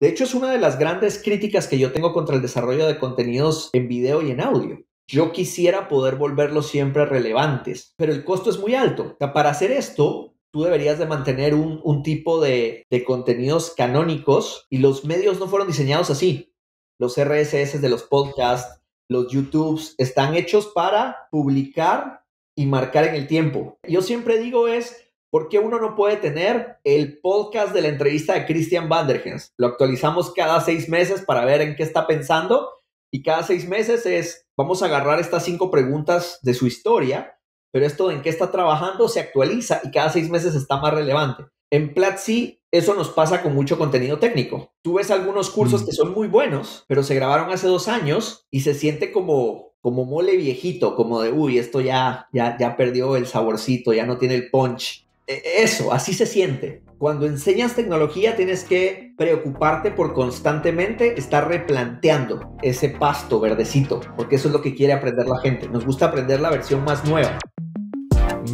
De hecho, es una de las grandes críticas que yo tengo contra el desarrollo de contenidos en video y en audio. Yo quisiera poder volverlos siempre relevantes, pero el costo es muy alto. para hacer esto, tú deberías de mantener un, tipo de, de, contenidos canónicos y los medios no fueron diseñados así. Los RSS de los podcasts, los YouTubes, están hechos para publicar y marcar en el tiempo. Yo siempre digo es, ¿Por qué uno no puede tener el podcast de la entrevista de Christian Vanderhens. Lo actualizamos cada seis meses para ver en qué está pensando y cada seis meses es, vamos a agarrar estas cinco preguntas de su historia, pero esto de en qué está trabajando se actualiza y cada seis meses está más relevante. En Platzi eso nos pasa con mucho contenido técnico. Tú ves algunos cursos mm. que son muy buenos, pero se grabaron hace dos años y se siente como como mole viejito, como de, uy, esto ya, ya, ya perdió el saborcito, ya no tiene el punch. E, e, eso, así se siente. Cuando enseñas tecnología tienes que preocuparte por constantemente estar replanteando ese pasto verdecito, porque eso es lo que quiere aprender la gente. Nos gusta aprender la versión más nueva.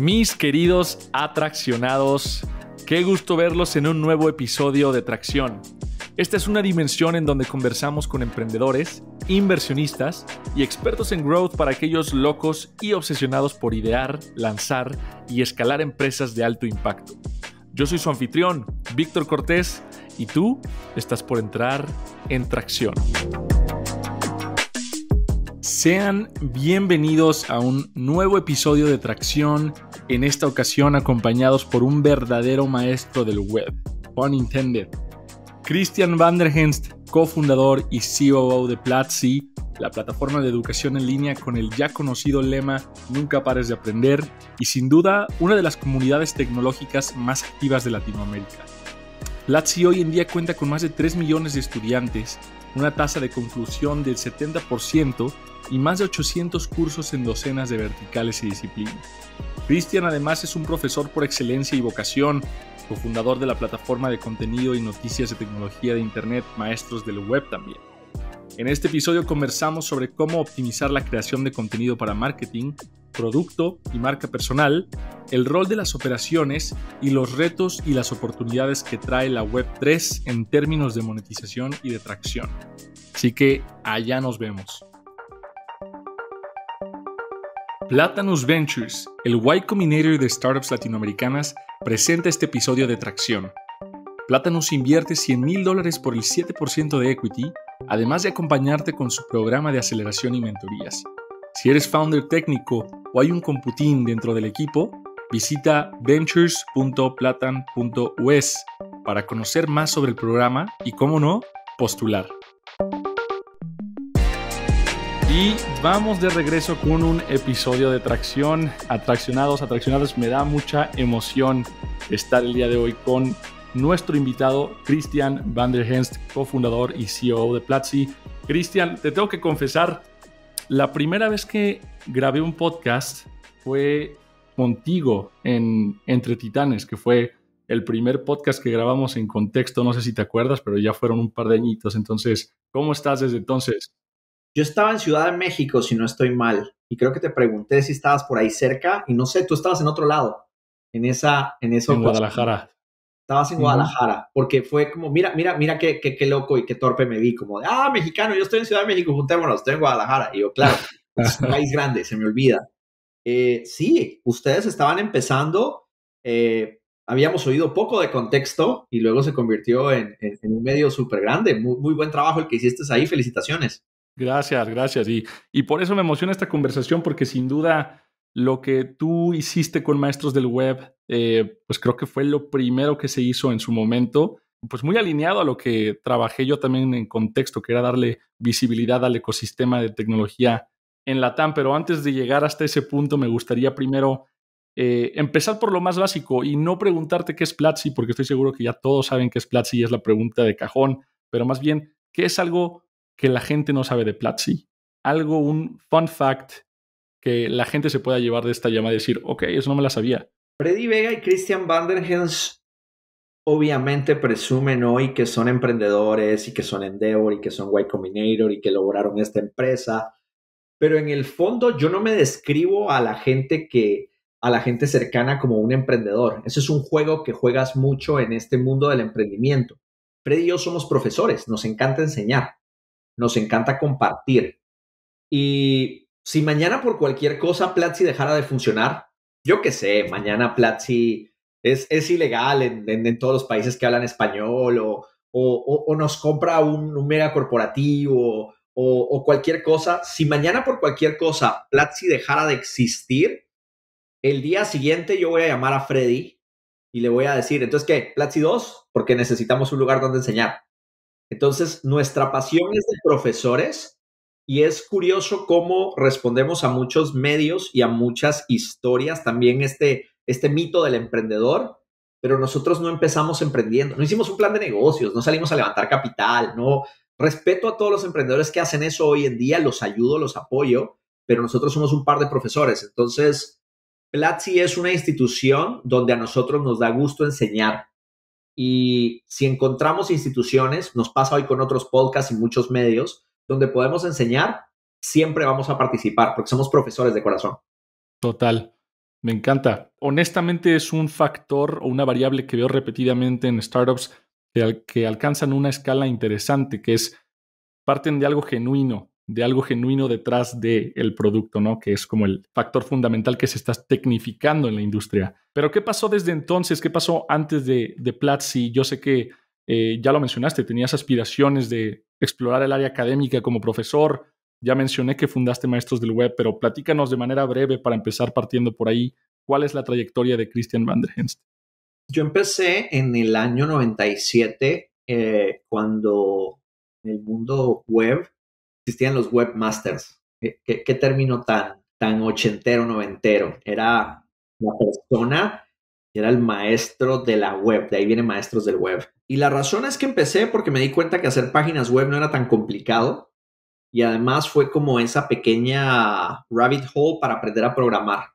Mis queridos atraccionados, Qué gusto verlos en un nuevo episodio de Tracción. Esta es una dimensión en donde conversamos con emprendedores, inversionistas y expertos en growth para aquellos locos y obsesionados por idear, lanzar y escalar empresas de alto impacto. Yo soy su anfitrión, Víctor Cortés, y tú estás por entrar en Tracción. Sean bienvenidos a un nuevo episodio de Tracción en esta ocasión acompañados por un verdadero maestro del web, pun intended. Christian Vanderhenst, cofundador y COO de Platzi, la plataforma de educación en línea con el ya conocido lema Nunca pares de aprender y sin duda una de las comunidades tecnológicas más activas de Latinoamérica. Platzi hoy en día cuenta con más de 3 millones de estudiantes una tasa de conclusión del 70% y más de 800 cursos en docenas de verticales y disciplinas. Cristian además es un profesor por excelencia y vocación, cofundador de la plataforma de contenido y noticias de tecnología de Internet Maestros del Web también. En este episodio conversamos sobre cómo optimizar la creación de contenido para marketing, producto y marca personal, el rol de las operaciones y los retos y las oportunidades que trae la Web3 en términos de monetización y de tracción. Así que allá nos vemos. Platanus Ventures, el Y Combinator de startups latinoamericanas, presenta este episodio de tracción. Platanus invierte 100 mil dólares por el 7% de equity además de acompañarte con su programa de aceleración y mentorías. Si eres founder técnico o hay un computín dentro del equipo, visita ventures.platan.us para conocer más sobre el programa y, cómo no, postular. Y vamos de regreso con un episodio de Tracción. Atraccionados, atraccionados, me da mucha emoción estar el día de hoy con nuestro invitado, Christian van der Henst, cofundador y CEO de Platzi. Christian, te tengo que confesar, la primera vez que grabé un podcast fue contigo en Entre Titanes, que fue el primer podcast que grabamos en contexto, no sé si te acuerdas, pero ya fueron un par de añitos. Entonces, ¿cómo estás desde entonces? Yo estaba en Ciudad de México, si no estoy mal, y creo que te pregunté si estabas por ahí cerca, y no sé, tú estabas en otro lado, en esa... En, esa en Guadalajara. Estabas en Guadalajara, porque fue como, mira, mira, mira qué, qué, loco y qué torpe me vi, como de, ah, mexicano, yo estoy en Ciudad de México, juntémonos, estoy en Guadalajara. Y yo, claro, pues, es un país grande, se me olvida. Eh, sí, ustedes estaban empezando, eh, habíamos oído poco de contexto y luego se convirtió en, en, un medio súper grande. Muy, muy buen trabajo el que hiciste ahí, felicitaciones. Gracias, gracias. Y, y por eso me emociona esta conversación, porque sin duda lo que tú hiciste con Maestros del Web, eh, pues creo que fue lo primero que se hizo en su momento, pues muy alineado a lo que trabajé yo también en contexto, que era darle visibilidad al ecosistema de tecnología en Latam. Pero antes de llegar hasta ese punto, me gustaría primero eh, empezar por lo más básico y no preguntarte qué es Platzi, porque estoy seguro que ya todos saben qué es Platzi y es la pregunta de cajón, pero más bien, ¿qué es algo que la gente no sabe de Platzi? Algo, un fun fact que la gente se pueda llevar de esta llama y decir, ok, eso no me la sabía. Freddy Vega y Christian Vanderhens obviamente presumen hoy que son emprendedores y que son Endeavor y que son White Combinator y que lograron esta empresa, pero en el fondo yo no me describo a la gente que a la gente cercana como un emprendedor. Ese es un juego que juegas mucho en este mundo del emprendimiento. Freddy y yo somos profesores, nos encanta enseñar, nos encanta compartir. Y si mañana por cualquier cosa Platzi dejara de funcionar, yo qué sé, mañana Platzi es, es ilegal en, todos los países que hablan español o, nos compra un, un mega corporativo o, cualquier cosa, si mañana por cualquier cosa Platzi dejara de existir, el día siguiente yo voy a llamar a Freddy y le voy a decir, entonces, ¿qué? Platzi 2, porque necesitamos un lugar donde enseñar. Entonces, nuestra pasión es de profesores y es curioso cómo respondemos a muchos medios y a muchas historias, también este, este mito del emprendedor, pero nosotros no empezamos emprendiendo, no hicimos un plan de negocios, no salimos a levantar capital, no respeto a todos los emprendedores que hacen eso hoy en día, los ayudo, los apoyo, pero nosotros somos un par de profesores. Entonces, Platzi es una institución donde a nosotros nos da gusto enseñar. Y si encontramos instituciones, nos pasa hoy con otros podcasts y muchos medios, donde podemos enseñar, siempre vamos a participar, porque somos profesores de corazón. Total. Me encanta. Honestamente es un factor o una variable que veo repetidamente en startups que, alcanzan una escala interesante, que es parten de algo genuino, de algo genuino detrás del producto, ¿no? Que es como el factor fundamental que se está tecnificando en la industria. Pero ¿qué pasó desde entonces? ¿Qué pasó antes de, de Platzi? Yo sé que eh, ya lo mencionaste, tenías aspiraciones de, explorar el área académica como profesor. Ya mencioné que fundaste Maestros del Web, pero platícanos de manera breve para empezar partiendo por ahí. ¿Cuál es la trayectoria de Christian van der Hens. Yo empecé en el año 97, eh, cuando en el mundo web existían los webmasters. ¿Qué, término tan, tan ochentero, noventero? Era la persona era el maestro de la web, de ahí viene maestros del web. Y la razón es que empecé porque me di cuenta que hacer páginas web no era tan complicado y además fue como esa pequeña rabbit hole para aprender a programar.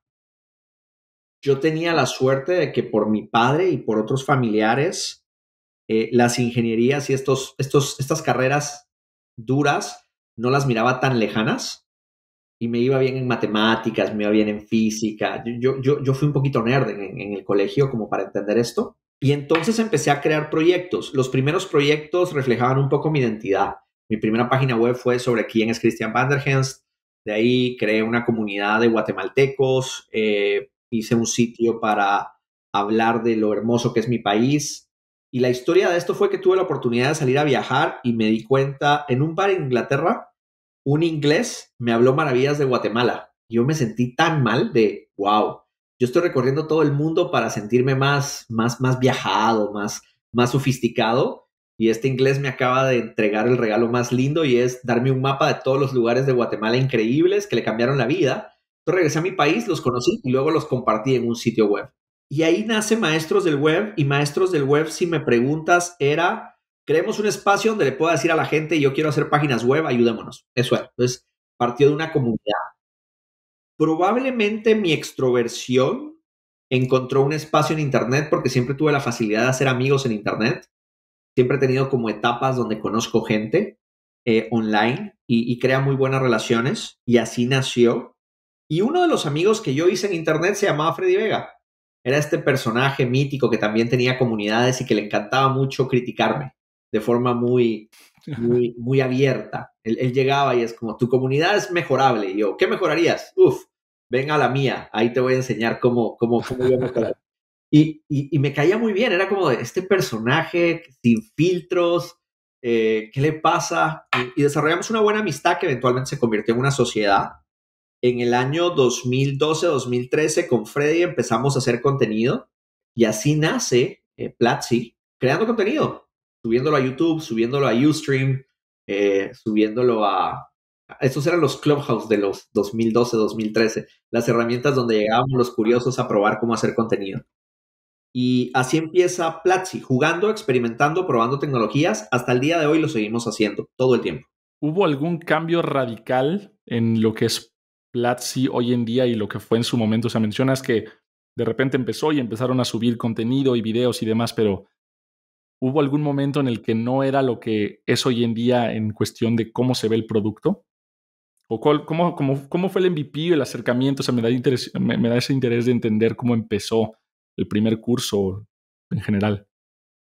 Yo tenía la suerte de que por mi padre y por otros familiares, eh, las ingenierías y estos, estos, estas carreras duras no las miraba tan lejanas y me iba bien en matemáticas, me iba bien en física. Yo, yo, fui un poquito nerd en, el colegio como para entender esto. Y entonces empecé a crear proyectos. Los primeros proyectos reflejaban un poco mi identidad. Mi primera página web fue sobre quién es Christian Vanderhens. De ahí creé una comunidad de guatemaltecos. Eh, hice un sitio para hablar de lo hermoso que es mi país. Y la historia de esto fue que tuve la oportunidad de salir a viajar y me di cuenta en un bar en Inglaterra un inglés me habló maravillas de Guatemala. Yo me sentí tan mal de, wow, yo estoy recorriendo todo el mundo para sentirme más, más, más viajado, más, más sofisticado. Y este inglés me acaba de entregar el regalo más lindo y es darme un mapa de todos los lugares de Guatemala increíbles que le cambiaron la vida. Yo regresé a mi país, los conocí y luego los compartí en un sitio web. Y ahí nace Maestros del Web y Maestros del Web, si me preguntas, era Creemos un espacio donde le pueda decir a la gente, yo quiero hacer páginas web, ayudémonos. Eso es. Entonces, partió de una comunidad. Probablemente mi extroversión encontró un espacio en Internet porque siempre tuve la facilidad de hacer amigos en Internet. Siempre he tenido como etapas donde conozco gente eh, online y crea muy buenas relaciones y así nació. Y uno de los amigos que yo hice en Internet se llamaba Freddy Vega. Era este personaje mítico que también tenía comunidades y que le encantaba mucho criticarme de forma muy, muy, muy abierta. Él, llegaba y es como, tu comunidad es mejorable. yo, ¿qué mejorarías? Uf, ven a la mía, ahí te voy a enseñar cómo, cómo, cómo Y, me caía muy bien, era como este personaje sin filtros, eh, ¿qué le pasa? Y, desarrollamos una buena amistad que eventualmente se convirtió en una sociedad. En el año 2012-2013 con Freddy empezamos a hacer contenido y así nace eh, Platzi, creando contenido subiéndolo a YouTube, subiéndolo a Ustream, eh, subiéndolo a... Estos eran los Clubhouse de los 2012, 2013, las herramientas donde llegábamos los curiosos a probar cómo hacer contenido. Y así empieza Platzi, jugando, experimentando, probando tecnologías. Hasta el día de hoy lo seguimos haciendo todo el tiempo. ¿Hubo algún cambio radical en lo que es Platzi hoy en día y lo que fue en su momento? O sea, mencionas que de repente empezó y empezaron a subir contenido y videos y demás, pero ¿Hubo algún momento en el que no era lo que es hoy en día en cuestión de cómo se ve el producto? ¿O cómo, fue el MVP, el acercamiento? O sea, me da, me, da ese interés de entender cómo empezó el primer curso en general.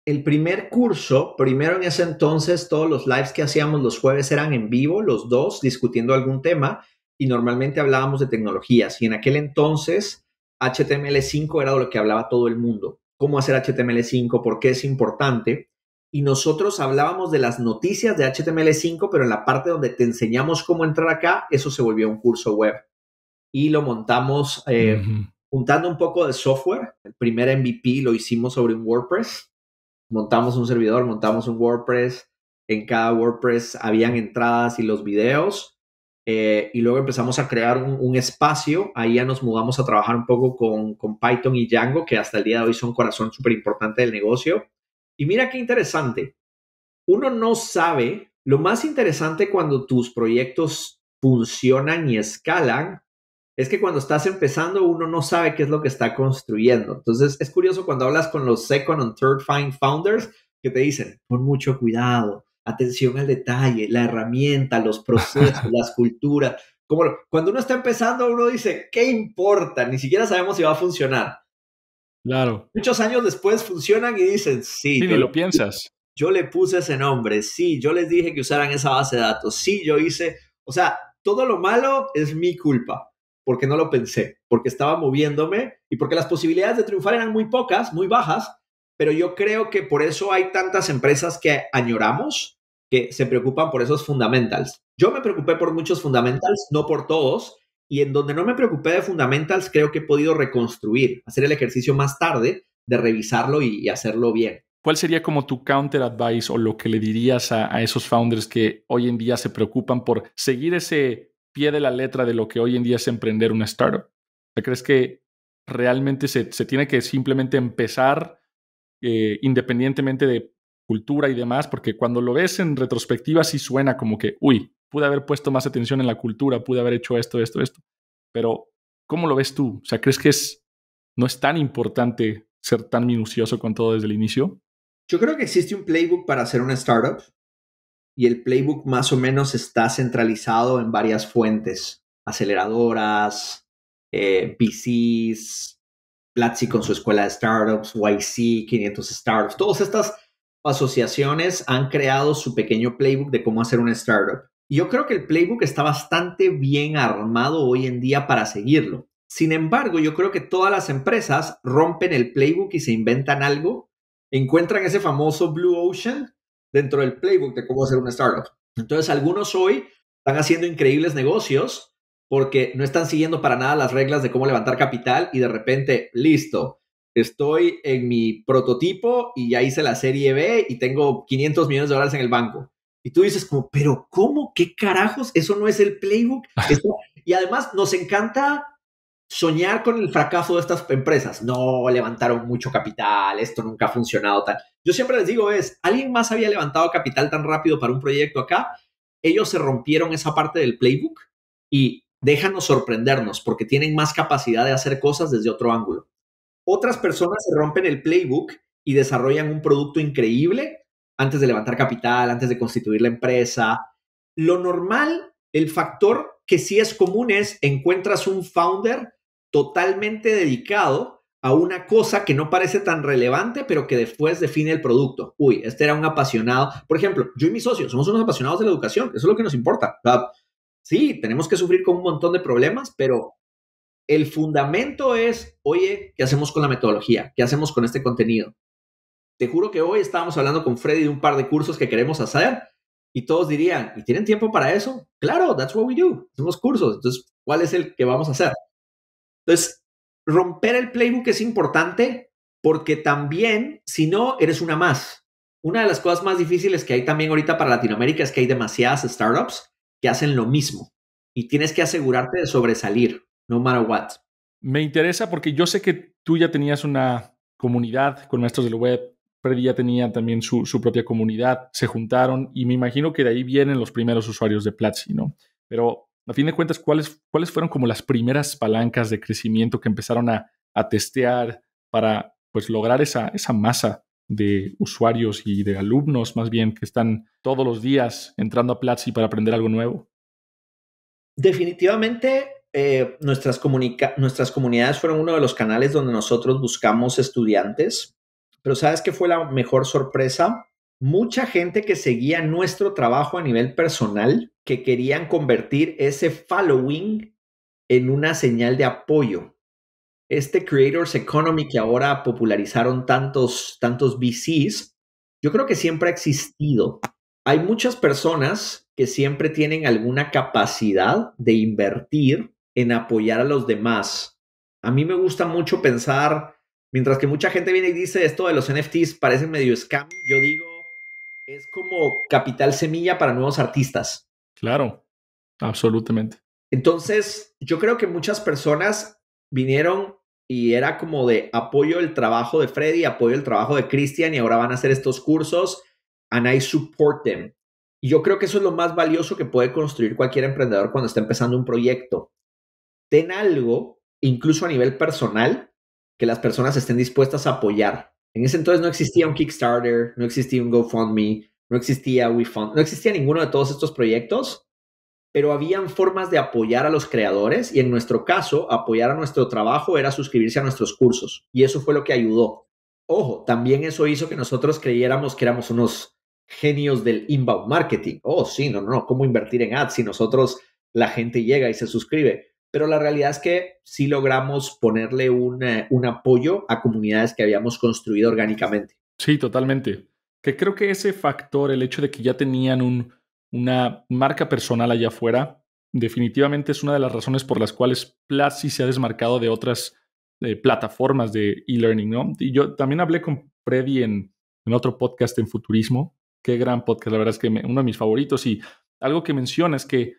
El primer curso, primero en ese entonces, todos los lives que hacíamos los jueves eran en vivo, los dos, discutiendo algún tema y normalmente hablábamos de tecnologías. Y en aquel entonces, HTML5 era lo que hablaba todo el mundo cómo hacer HTML5, por qué es importante. Y nosotros hablábamos de las noticias de HTML5, pero en la parte donde te enseñamos cómo entrar acá, eso se volvió un curso web. Y lo montamos eh, juntando un poco de software. El primer MVP lo hicimos sobre un WordPress. Montamos un servidor, montamos un WordPress. En cada WordPress habían entradas y los videos eh, y luego empezamos a crear un, espacio, ahí ya nos mudamos a trabajar un poco con, Python y Django, que hasta el día de hoy son corazón súper importante del negocio. Y mira qué interesante, uno no sabe, lo más interesante cuando tus proyectos funcionan y escalan es que cuando estás empezando uno no sabe qué es lo que está construyendo. Entonces es curioso cuando hablas con los second and third find founders que te dicen, pon mucho cuidado, atención al detalle, la herramienta, los procesos, las culturas. Como cuando uno está empezando, uno dice, ¿qué importa? Ni siquiera sabemos si va a funcionar. Claro. Muchos años después funcionan y dicen, sí. Sí, lo piensas. Yo le puse ese nombre, sí, yo les dije que usaran esa base de datos, sí, yo hice, o sea, todo lo malo es mi culpa, porque no lo pensé, porque estaba moviéndome y porque las posibilidades de triunfar eran muy pocas, muy bajas, pero yo creo que por eso hay tantas empresas que añoramos, que se preocupan por esos fundamentals. Yo me preocupé por muchos fundamentals, no por todos, y en donde no me preocupé de fundamentals, creo que he podido reconstruir, hacer el ejercicio más tarde de revisarlo y, hacerlo bien. ¿Cuál sería como tu counter advice o lo que le dirías a, esos founders que hoy en día se preocupan por seguir ese pie de la letra de lo que hoy en día es emprender una startup? ¿Te crees que realmente se, se tiene que simplemente empezar eh, independientemente de cultura y demás, porque cuando lo ves en retrospectiva sí suena como que, uy, pude haber puesto más atención en la cultura, pude haber hecho esto, esto, esto. Pero, ¿cómo lo ves tú? O sea, ¿crees que es, no es tan importante ser tan minucioso con todo desde el inicio? Yo creo que existe un playbook para hacer una startup y el playbook más o menos está centralizado en varias fuentes, aceleradoras, eh, PCs... Platzi con su escuela de startups, YC, 500 startups, todas estas asociaciones han creado su pequeño playbook de cómo hacer una startup. Y yo creo que el playbook está bastante bien armado hoy en día para seguirlo. Sin embargo, yo creo que todas las empresas rompen el playbook y se inventan algo, encuentran ese famoso blue ocean dentro del playbook de cómo hacer una startup. Entonces, algunos hoy están haciendo increíbles negocios, porque no están siguiendo para nada las reglas de cómo levantar capital y de repente, listo, estoy en mi prototipo y ya hice la serie B y tengo 500 millones de dólares en el banco. Y tú dices como, pero ¿cómo? ¿Qué carajos? Eso no es el playbook. y además nos encanta soñar con el fracaso de estas empresas. No levantaron mucho capital, esto nunca ha funcionado tal Yo siempre les digo es, ¿alguien más había levantado capital tan rápido para un proyecto acá? Ellos se rompieron esa parte del playbook y déjanos sorprendernos porque tienen más capacidad de hacer cosas desde otro ángulo. Otras personas se rompen el playbook y desarrollan un producto increíble antes de levantar capital, antes de constituir la empresa. Lo normal, el factor que sí es común es encuentras un founder totalmente dedicado a una cosa que no parece tan relevante, pero que después define el producto. Uy, este era un apasionado. Por ejemplo, yo y mis socios somos unos apasionados de la educación, eso es lo que nos importa sí, tenemos que sufrir con un montón de problemas, pero el fundamento es, oye, ¿qué hacemos con la metodología? ¿Qué hacemos con este contenido? Te juro que hoy estábamos hablando con Freddy de un par de cursos que queremos hacer y todos dirían, ¿y tienen tiempo para eso? Claro, that's what we do, hacemos cursos. Entonces, ¿cuál es el que vamos a hacer? Entonces, romper el playbook es importante porque también, si no, eres una más. Una de las cosas más difíciles que hay también ahorita para Latinoamérica es que hay demasiadas startups que hacen lo mismo y tienes que asegurarte de sobresalir, no matter what. Me interesa porque yo sé que tú ya tenías una comunidad con maestros del web, Freddy ya tenía también su, propia comunidad, se juntaron y me imagino que de ahí vienen los primeros usuarios de Platzi, ¿no? Pero a fin de cuentas, ¿cuáles, cuáles fueron como las primeras palancas de crecimiento que empezaron a, testear para pues lograr esa, esa masa de usuarios y de alumnos más bien que están todos los días entrando a Platzi para aprender algo nuevo? Definitivamente eh, nuestras, nuestras comunidades fueron uno de los canales donde nosotros buscamos estudiantes, pero ¿sabes qué fue la mejor sorpresa? Mucha gente que seguía nuestro trabajo a nivel personal, que querían convertir ese following en una señal de apoyo este Creators Economy que ahora popularizaron tantos, tantos VCs, yo creo que siempre ha existido. Hay muchas personas que siempre tienen alguna capacidad de invertir en apoyar a los demás. A mí me gusta mucho pensar, mientras que mucha gente viene y dice esto de los NFTs parece medio scam, yo digo, es como capital semilla para nuevos artistas. Claro, absolutamente. Entonces, yo creo que muchas personas vinieron y era como de apoyo el trabajo de Freddy, apoyo el trabajo de Christian y ahora van a hacer estos cursos and I support them. Y yo creo que eso es lo más valioso que puede construir cualquier emprendedor cuando está empezando un proyecto. Ten algo, incluso a nivel personal, que las personas estén dispuestas a apoyar. En ese entonces no existía un Kickstarter, no existía un GoFundMe, no existía WeFund, no existía ninguno de todos estos proyectos pero habían formas de apoyar a los creadores y en nuestro caso, apoyar a nuestro trabajo era suscribirse a nuestros cursos y eso fue lo que ayudó. Ojo, también eso hizo que nosotros creyéramos que éramos unos genios del inbound marketing. Oh, sí, no, no, no, ¿cómo invertir en ads si nosotros la gente llega y se suscribe? Pero la realidad es que sí logramos ponerle un, eh, un apoyo a comunidades que habíamos construido orgánicamente. Sí, totalmente. Que creo que ese factor, el hecho de que ya tenían un, una marca personal allá afuera, definitivamente es una de las razones por las cuales Platzi se ha desmarcado de otras eh, plataformas de e-learning, ¿no? Y yo también hablé con Freddy en, otro podcast en Futurismo. Qué gran podcast, la verdad es que uno de mis favoritos. Y algo que menciona es que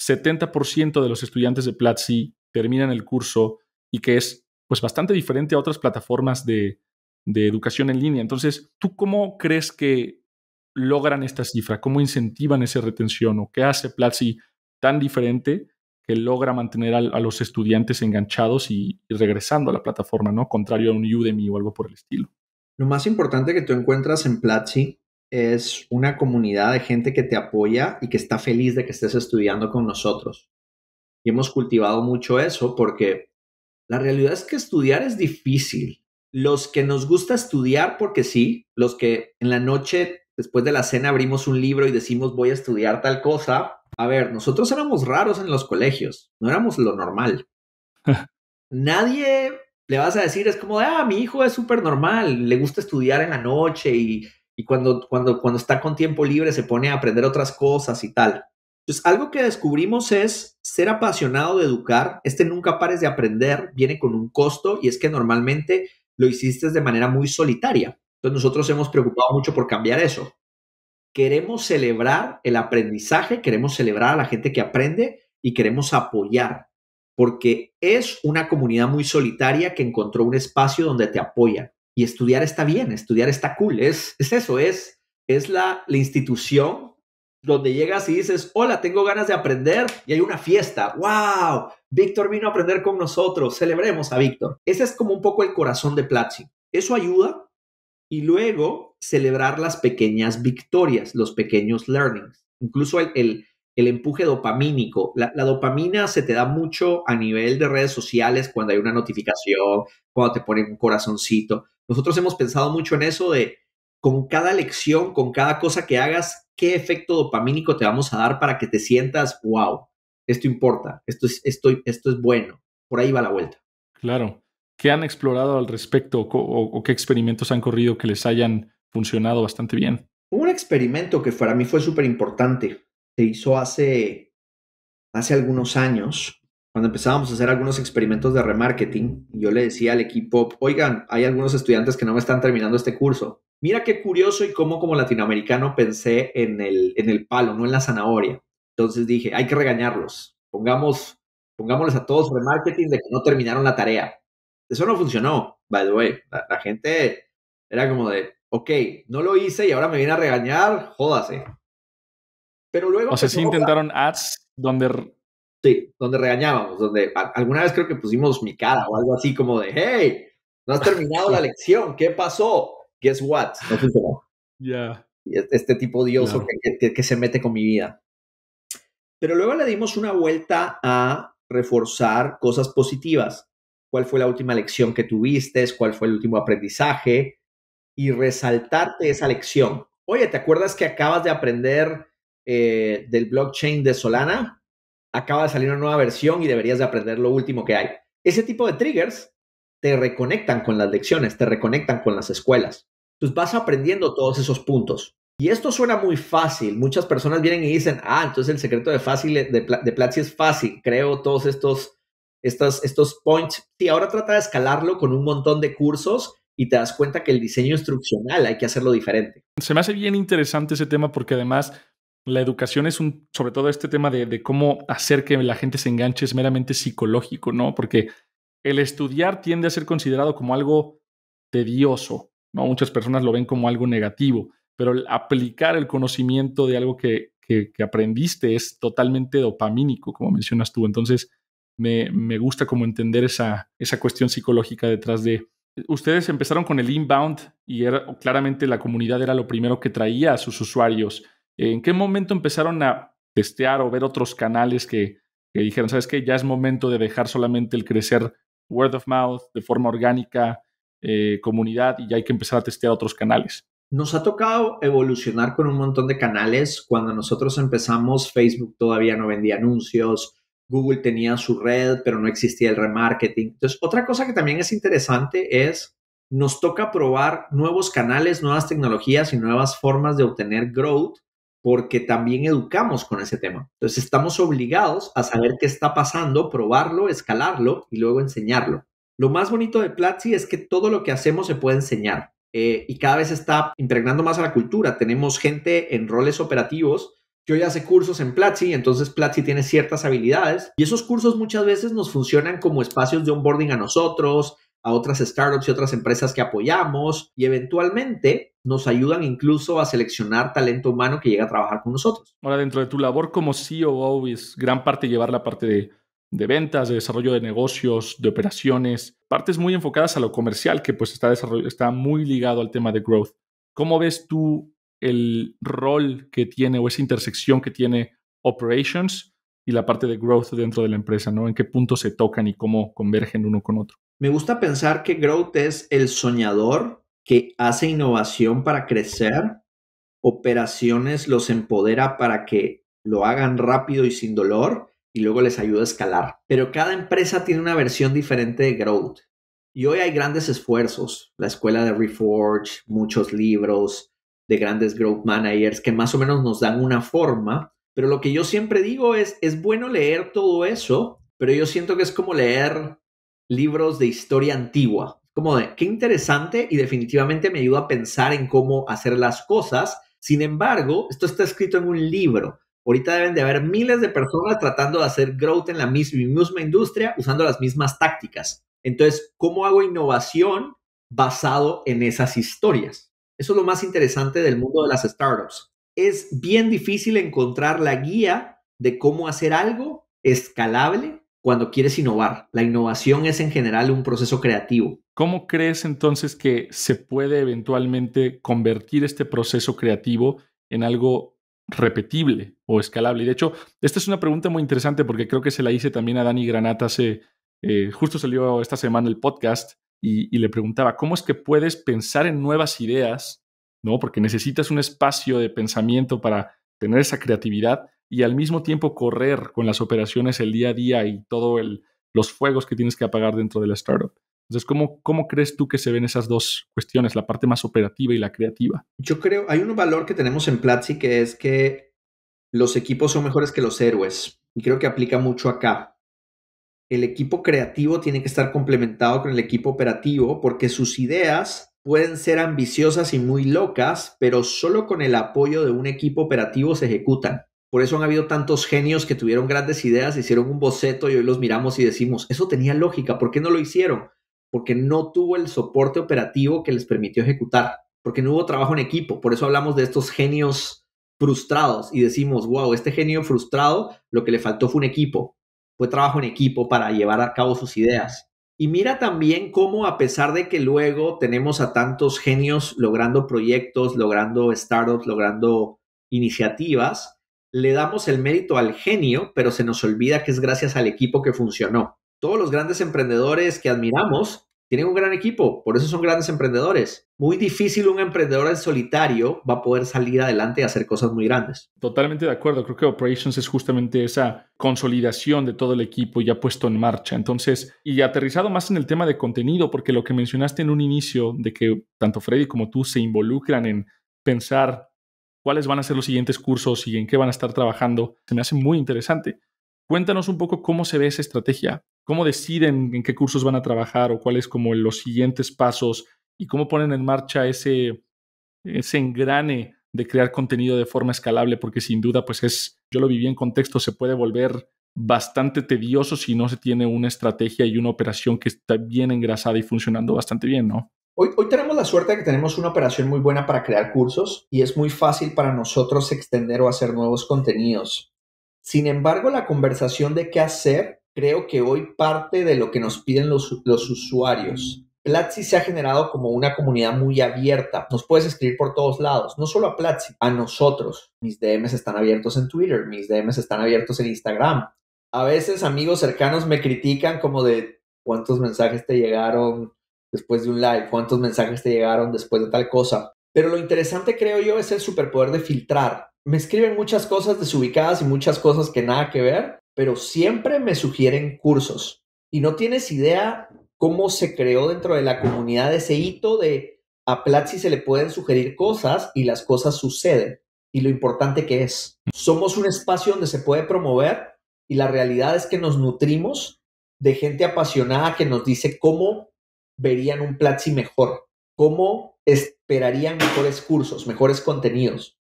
70% de los estudiantes de Platzi terminan el curso y que es pues bastante diferente a otras plataformas de educación en línea. Entonces, ¿tú cómo crees que logran esta cifra? ¿Cómo incentivan esa retención? ¿O qué hace Platzi tan diferente que logra mantener a, los estudiantes enganchados y, y, regresando a la plataforma, ¿no? Contrario a un Udemy o algo por el estilo. Lo más importante que tú encuentras en Platzi es una comunidad de gente que te apoya y que está feliz de que estés estudiando con nosotros. Y hemos cultivado mucho eso porque la realidad es que estudiar es difícil. Los que nos gusta estudiar porque sí, los que en la noche después de la cena abrimos un libro y decimos voy a estudiar tal cosa. A ver, nosotros éramos raros en los colegios, no éramos lo normal. Nadie le vas a decir, es como, ah, mi hijo es súper normal, le gusta estudiar en la noche y, y, cuando, cuando, cuando está con tiempo libre se pone a aprender otras cosas y tal. Entonces, algo que descubrimos es ser apasionado de educar. Este nunca pares de aprender viene con un costo y es que normalmente lo hiciste de manera muy solitaria. Entonces nosotros hemos preocupado mucho por cambiar eso. Queremos celebrar el aprendizaje, queremos celebrar a la gente que aprende y queremos apoyar, porque es una comunidad muy solitaria que encontró un espacio donde te apoya Y estudiar está bien, estudiar está cool, es, es eso, es, es la, la institución donde llegas y dices, hola, tengo ganas de aprender y hay una fiesta, wow, Víctor vino a aprender con nosotros, celebremos a Víctor. Ese es como un poco el corazón de Platzi. Eso ayuda y luego celebrar las pequeñas victorias, los pequeños learnings, incluso el, el, empuje dopamínico. La, dopamina se te da mucho a nivel de redes sociales cuando hay una notificación, cuando te ponen un corazoncito. Nosotros hemos pensado mucho en eso de con cada lección, con cada cosa que hagas, qué efecto dopamínico te vamos a dar para que te sientas, wow, esto importa, esto es, esto, esto es bueno. Por ahí va la vuelta. Claro. ¿Qué han explorado al respecto o, qué experimentos han corrido que les hayan funcionado bastante bien? Un experimento que para mí fue súper importante se hizo hace, hace algunos años, cuando empezábamos a hacer algunos experimentos de remarketing, yo le decía al equipo, oigan, hay algunos estudiantes que no me están terminando este curso. Mira qué curioso y cómo como latinoamericano pensé en el, en el palo, no en la zanahoria. Entonces dije, hay que regañarlos. Pongamos, pongámosles a todos remarketing de que no terminaron la tarea. Eso no funcionó, by the way. La, gente era como de, ok, no lo hice y ahora me viene a regañar, jódase. Pero luego... O sea, sí intentaron ads donde... Sí, donde regañábamos, donde alguna vez creo que pusimos mi cara o algo así como de, hey, no has terminado la lección, ¿qué pasó? Guess what? No funcionó. Ya. Este tipo odioso que se mete con mi vida. Pero luego le dimos una vuelta a reforzar cosas positivas cuál fue la última lección que tuviste, cuál fue el último aprendizaje y resaltarte esa lección. Oye, ¿te acuerdas que acabas de aprender eh, del blockchain de Solana? Acaba de salir una nueva versión y deberías de aprender lo último que hay. Ese tipo de triggers te reconectan con las lecciones, te reconectan con las escuelas. Entonces vas aprendiendo todos esos puntos. Y esto suena muy fácil. Muchas personas vienen y dicen, ah, entonces el secreto de, fácil, de, de Platzi es fácil. Creo todos estos estos points. Y ahora trata de escalarlo con un montón de cursos y te das cuenta que el diseño instruccional hay que hacerlo diferente. Se me hace bien interesante ese tema porque además la educación es un, sobre todo este tema de, cómo hacer que la gente se enganche es meramente psicológico, ¿no? Porque el estudiar tiende a ser considerado como algo tedioso, ¿no? Muchas personas lo ven como algo negativo, pero el aplicar el conocimiento de algo que, que aprendiste es totalmente dopamínico, como mencionas tú. Entonces, me, gusta como entender esa, esa cuestión psicológica detrás de... Ustedes empezaron con el inbound y claramente la comunidad era lo primero que traía a sus usuarios. ¿En qué momento empezaron a testear o ver otros canales que, que dijeron, sabes que ya es momento de dejar solamente el crecer word of mouth de forma orgánica, eh, comunidad, y ya hay que empezar a testear otros canales? Nos ha tocado evolucionar con un montón de canales. Cuando nosotros empezamos, Facebook todavía no vendía anuncios. Google tenía su red, pero no existía el remarketing. Entonces, otra cosa que también es interesante es, nos toca probar nuevos canales, nuevas tecnologías y nuevas formas de obtener growth, porque también educamos con ese tema. Entonces, estamos obligados a saber qué está pasando, probarlo, escalarlo y luego enseñarlo. Lo más bonito de Platzi es que todo lo que hacemos se puede enseñar eh, y cada vez está impregnando más a la cultura. Tenemos gente en roles operativos yo ya hace cursos en Platzi, entonces Platzi tiene ciertas habilidades y esos cursos muchas veces nos funcionan como espacios de onboarding a nosotros, a otras startups y otras empresas que apoyamos y eventualmente nos ayudan incluso a seleccionar talento humano que llega a trabajar con nosotros. Ahora, dentro de tu labor como CEO es gran parte llevar la parte de, ventas, de desarrollo de negocios, de operaciones, partes muy enfocadas a lo comercial que pues está, está muy ligado al tema de growth. ¿Cómo ves tú el rol que tiene o esa intersección que tiene operations y la parte de growth dentro de la empresa, ¿no? En qué punto se tocan y cómo convergen uno con otro. Me gusta pensar que growth es el soñador que hace innovación para crecer, operaciones los empodera para que lo hagan rápido y sin dolor y luego les ayuda a escalar. Pero cada empresa tiene una versión diferente de growth. Y hoy hay grandes esfuerzos, la escuela de Reforge, muchos libros, de grandes growth managers que más o menos nos dan una forma, pero lo que yo siempre digo es, es bueno leer todo eso, pero yo siento que es como leer libros de historia antigua, como de, qué interesante y definitivamente me ayuda a pensar en cómo hacer las cosas. Sin embargo, esto está escrito en un libro. Ahorita deben de haber miles de personas tratando de hacer growth en la misma industria usando las mismas tácticas. Entonces, ¿cómo hago innovación basado en esas historias? Eso es lo más interesante del mundo de las startups. Es bien difícil encontrar la guía de cómo hacer algo escalable cuando quieres innovar. La innovación es en general un proceso creativo. ¿Cómo crees entonces que se puede eventualmente convertir este proceso creativo en algo repetible o escalable? Y de hecho, esta es una pregunta muy interesante porque creo que se la hice también a Dani Granata hace, eh, justo salió esta semana el podcast y, le preguntaba, ¿cómo es que puedes pensar en nuevas ideas? ¿no? Porque necesitas un espacio de pensamiento para tener esa creatividad y al mismo tiempo correr con las operaciones el día a día y todos los fuegos que tienes que apagar dentro de la startup. Entonces, ¿cómo, ¿cómo crees tú que se ven esas dos cuestiones, la parte más operativa y la creativa? Yo creo, hay un valor que tenemos en Platzi que es que los equipos son mejores que los héroes y creo que aplica mucho acá el equipo creativo tiene que estar complementado con el equipo operativo porque sus ideas pueden ser ambiciosas y muy locas, pero solo con el apoyo de un equipo operativo se ejecutan. Por eso han habido tantos genios que tuvieron grandes ideas, hicieron un boceto y hoy los miramos y decimos, eso tenía lógica, ¿por qué no lo hicieron? Porque no tuvo el soporte operativo que les permitió ejecutar, porque no hubo trabajo en equipo. Por eso hablamos de estos genios frustrados y decimos, wow, este genio frustrado, lo que le faltó fue un equipo fue trabajo en equipo para llevar a cabo sus ideas. Y mira también cómo a pesar de que luego tenemos a tantos genios logrando proyectos, logrando startups, logrando iniciativas, le damos el mérito al genio, pero se nos olvida que es gracias al equipo que funcionó. Todos los grandes emprendedores que admiramos tienen un gran equipo, por eso son grandes emprendedores. Muy difícil un emprendedor en solitario va a poder salir adelante y hacer cosas muy grandes. Totalmente de acuerdo, creo que Operations es justamente esa consolidación de todo el equipo ya puesto en marcha. Entonces, y aterrizado más en el tema de contenido, porque lo que mencionaste en un inicio de que tanto Freddy como tú se involucran en pensar cuáles van a ser los siguientes cursos y en qué van a estar trabajando, se me hace muy interesante. Cuéntanos un poco cómo se ve esa estrategia, cómo deciden en qué cursos van a trabajar o cuáles como los siguientes pasos y cómo ponen en marcha ese, ese engrane de crear contenido de forma escalable, porque sin duda, pues es, yo lo viví en contexto, se puede volver bastante tedioso si no se tiene una estrategia y una operación que está bien engrasada y funcionando bastante bien, ¿no? Hoy, hoy tenemos la suerte de que tenemos una operación muy buena para crear cursos y es muy fácil para nosotros extender o hacer nuevos contenidos. Sin embargo, la conversación de qué hacer creo que hoy parte de lo que nos piden los, usuarios. Platzi se ha generado como una comunidad muy abierta. Nos puedes escribir por todos lados, no solo a Platzi, a nosotros. Mis DMs están abiertos en Twitter, mis DMs están abiertos en Instagram. A veces amigos cercanos me critican como de cuántos mensajes te llegaron después de un live, cuántos mensajes te llegaron después de tal cosa. Pero lo interesante creo yo es el superpoder de filtrar. Me escriben muchas cosas desubicadas y muchas cosas que nada que ver, pero siempre me sugieren cursos. Y no tienes idea cómo se creó dentro de la comunidad ese hito de a Platzi se le pueden sugerir cosas y las cosas suceden. Y lo importante que es. Somos un espacio donde se puede promover y la realidad es que nos nutrimos de gente apasionada que nos dice cómo verían un Platzi mejor, cómo esperarían mejores cursos, mejores contenidos.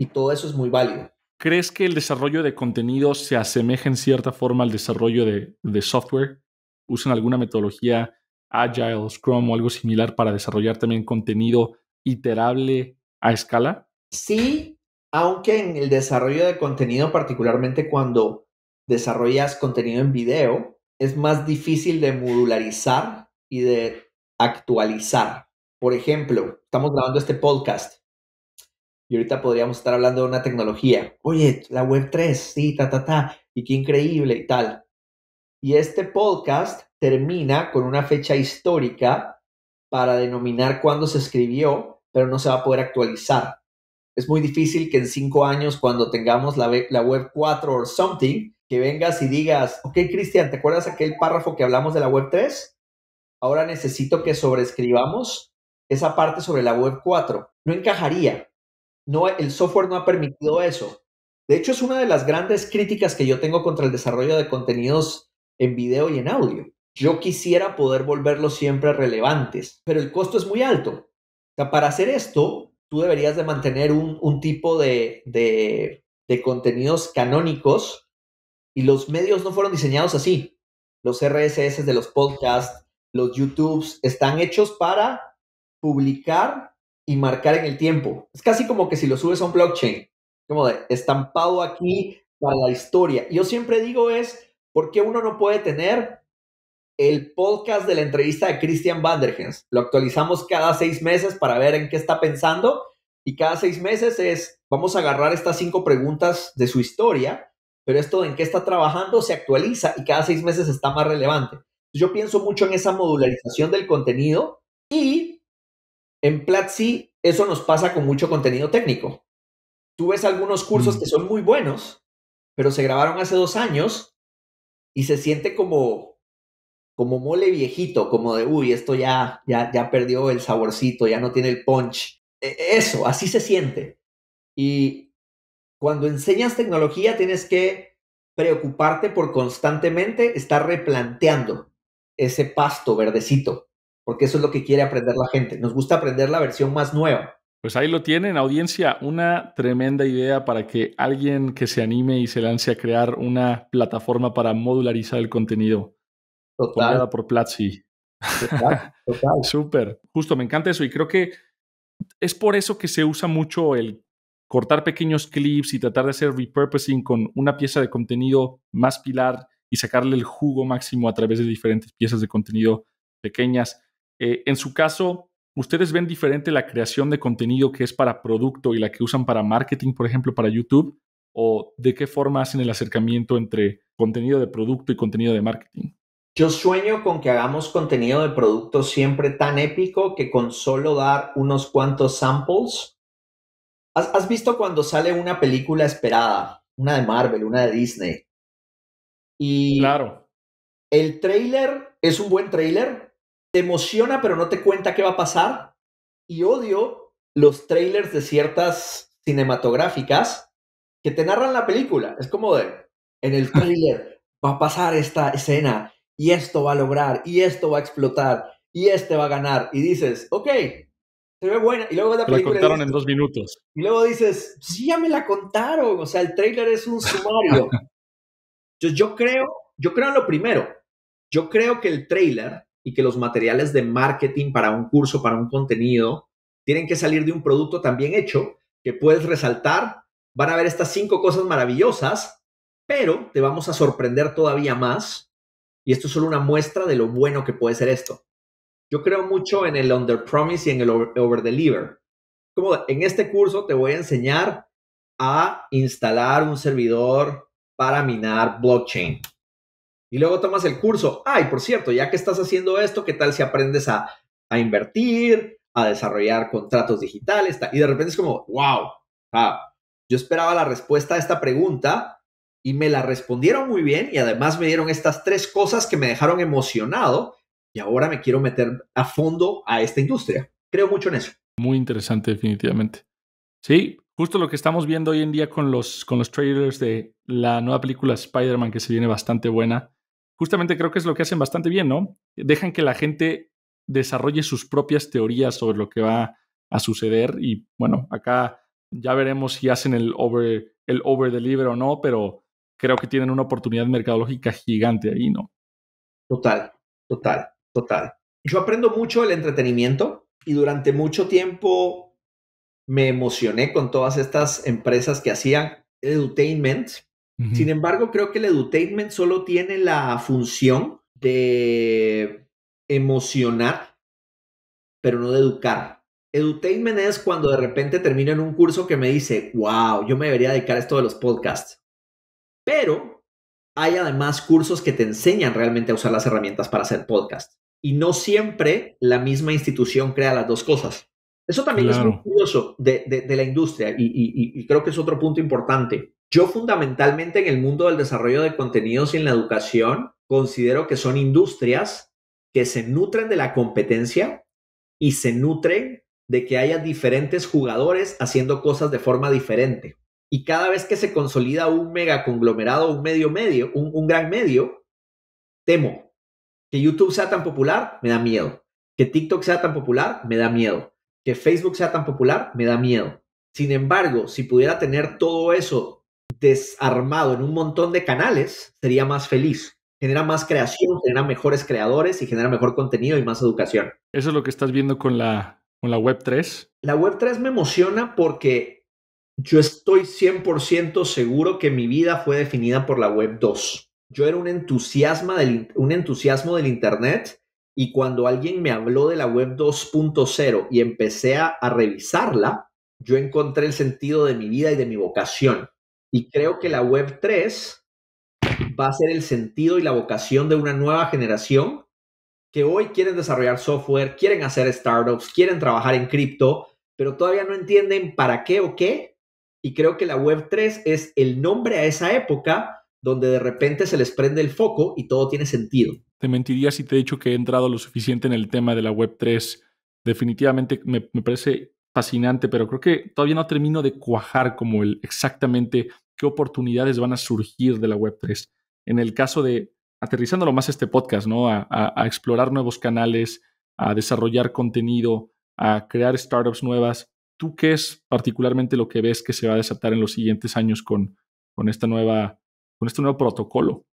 Y todo eso es muy válido. ¿Crees que el desarrollo de contenido se asemeja en cierta forma al desarrollo de, software? ¿Usan alguna metodología Agile, Scrum o algo similar para desarrollar también contenido iterable a escala? Sí, aunque en el desarrollo de contenido, particularmente cuando desarrollas contenido en video, es más difícil de modularizar y de actualizar. Por ejemplo, estamos grabando este podcast y ahorita podríamos estar hablando de una tecnología. Oye, la web 3, sí, ta, ta, ta, y qué increíble y tal. Y este podcast termina con una fecha histórica para denominar cuándo se escribió, pero no se va a poder actualizar. Es muy difícil que en cinco años, cuando tengamos la, web 4 o something, que vengas y digas, ok, Cristian, ¿te acuerdas aquel párrafo que hablamos de la web 3? Ahora necesito que sobreescribamos esa parte sobre la web 4. No encajaría. No, el software no ha permitido eso. De hecho, es una de las grandes críticas que yo tengo contra el desarrollo de contenidos en video y en audio. Yo quisiera poder volverlos siempre relevantes, pero el costo es muy alto. para hacer esto, tú deberías de mantener un, tipo de, de contenidos canónicos y los medios no fueron diseñados así. Los RSS de los podcasts, los YouTubes, están hechos para publicar y marcar en el tiempo. Es casi como que si lo subes a un blockchain, como de estampado aquí para la historia. Yo siempre digo es, ¿por qué uno no puede tener el podcast de la entrevista de Christian Vanderhens Lo actualizamos cada seis meses para ver en qué está pensando y cada seis meses es, vamos a agarrar estas cinco preguntas de su historia, pero esto de en qué está trabajando se actualiza y cada seis meses está más relevante. Yo pienso mucho en esa modularización del contenido y en Platzi eso nos pasa con mucho contenido técnico. Tú ves algunos cursos mm. que son muy buenos, pero se grabaron hace dos años y se siente como, como mole viejito, como de, uy, esto ya, ya, ya perdió el saborcito, ya no tiene el punch. E, e, eso, así se siente. Y cuando enseñas tecnología tienes que preocuparte por constantemente estar replanteando ese pasto verdecito porque eso es lo que quiere aprender la gente. Nos gusta aprender la versión más nueva. Pues ahí lo tienen, audiencia, una tremenda idea para que alguien que se anime y se lance a crear una plataforma para modularizar el contenido. Total. por Platzi. Total, total. Súper. Justo, me encanta eso y creo que es por eso que se usa mucho el cortar pequeños clips y tratar de hacer repurposing con una pieza de contenido más pilar y sacarle el jugo máximo a través de diferentes piezas de contenido pequeñas. Eh, en su caso, ¿ustedes ven diferente la creación de contenido que es para producto y la que usan para marketing, por ejemplo, para YouTube? ¿O de qué forma hacen el acercamiento entre contenido de producto y contenido de marketing? Yo sueño con que hagamos contenido de producto siempre tan épico que con solo dar unos cuantos samples. ¿Has, visto cuando sale una película esperada? Una de Marvel, una de Disney. Y claro. El trailer es un buen trailer, te emociona pero no te cuenta qué va a pasar. Y odio los trailers de ciertas cinematográficas que te narran la película. Es como de, en el trailer va a pasar esta escena y esto va a lograr y esto va a explotar y este va a ganar. Y dices, ok, se ve buena. Y luego la película. La contaron en dos minutos. Y luego dices, sí, ya me la contaron. O sea, el trailer es un sumario. Entonces, yo creo, yo creo en lo primero. Yo creo que el trailer y que los materiales de marketing para un curso, para un contenido, tienen que salir de un producto también hecho que puedes resaltar. Van a ver estas cinco cosas maravillosas, pero te vamos a sorprender todavía más. Y esto es solo una muestra de lo bueno que puede ser esto. Yo creo mucho en el under promise y en el over deliver. Como en este curso te voy a enseñar a instalar un servidor para minar blockchain y luego tomas el curso. Ay, por cierto, ya que estás haciendo esto, ¿qué tal si aprendes a, a invertir, a desarrollar contratos digitales? Y de repente es como, wow, yo esperaba la respuesta a esta pregunta y me la respondieron muy bien y además me dieron estas tres cosas que me dejaron emocionado y ahora me quiero meter a fondo a esta industria. Creo mucho en eso. Muy interesante, definitivamente. Sí, justo lo que estamos viendo hoy en día con los, con los trailers de la nueva película Spider-Man que se viene bastante buena justamente creo que es lo que hacen bastante bien, ¿no? Dejan que la gente desarrolle sus propias teorías sobre lo que va a suceder y bueno, acá ya veremos si hacen el over, el over deliver o no, pero creo que tienen una oportunidad mercadológica gigante ahí, ¿no? Total, total, total. Yo aprendo mucho del entretenimiento y durante mucho tiempo me emocioné con todas estas empresas que hacían edutainment, sin embargo, creo que el edutainment solo tiene la función de emocionar, pero no de educar. Edutainment es cuando de repente termino en un curso que me dice, wow, yo me debería dedicar a esto de los podcasts. Pero hay además cursos que te enseñan realmente a usar las herramientas para hacer podcast. Y no siempre la misma institución crea las dos cosas. Eso también es un curioso de, de, la industria y creo que es otro punto importante. Yo fundamentalmente en el mundo del desarrollo de contenidos y en la educación considero que son industrias que se nutren de la competencia y se nutren de que haya diferentes jugadores haciendo cosas de forma diferente. Y cada vez que se consolida un mega conglomerado, un medio medio, un, un gran medio, temo que YouTube sea tan popular, me da miedo. Que TikTok sea tan popular, me da miedo. Que Facebook sea tan popular, me da miedo. Sin embargo, si pudiera tener todo eso desarmado en un montón de canales, sería más feliz. Genera más creación, genera mejores creadores y genera mejor contenido y más educación. Eso es lo que estás viendo con la, con la Web 3. La Web 3 me emociona porque yo estoy 100% seguro que mi vida fue definida por la Web 2. Yo era un, un entusiasmo del Internet y cuando alguien me habló de la Web 2.0 y empecé a revisarla, yo encontré el sentido de mi vida y de mi vocación y creo que la Web 3 va a ser el sentido y la vocación de una nueva generación que hoy quieren desarrollar software, quieren hacer startups, quieren trabajar en cripto, pero todavía no entienden para qué o qué. Y creo que la Web 3 es el nombre a esa época donde de repente se les prende el foco y todo tiene sentido. Te mentiría si te he dicho que he entrado lo suficiente en el tema de la Web 3. Definitivamente me, me parece fascinante, pero creo que todavía no termino de cuajar como el exactamente qué oportunidades van a surgir de la Web3. En el caso de, aterrizándolo más este podcast, ¿no? A, explorar nuevos canales, a desarrollar contenido, a crear startups nuevas. ¿Tú qué es particularmente lo que ves que se va a desatar en los siguientes años con, con, esta nueva, con este nuevo protocolo?